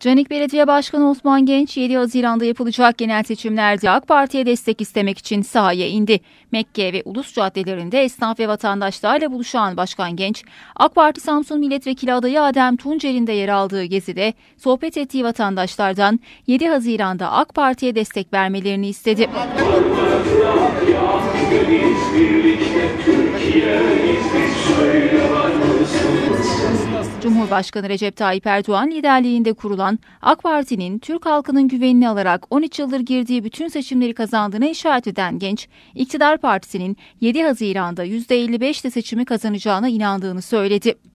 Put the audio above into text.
Canik Belediye Başkanı Osman Genç 7 Haziran'da yapılacak genel seçimlerde AK Parti'ye destek istemek için sahaya indi. Mekke ve Ulus caddelerinde esnaf ve vatandaşlarla buluşan Başkan Genç, AK Parti Samsun Milletvekili adayı Adem Tuncer'in de yer aldığı gezide sohbet ettiği vatandaşlardan 7 Haziran'da AK Parti'ye destek vermelerini istedi. Türkiye, Cumhurbaşkanı Recep Tayyip Erdoğan liderliğinde kurulan AK Parti'nin Türk halkının güvenini alarak 13 yıldır girdiği bütün seçimleri kazandığına işaret eden Genç, iktidar partisinin 7 Haziran'da %55'le seçimi kazanacağına inandığını söyledi.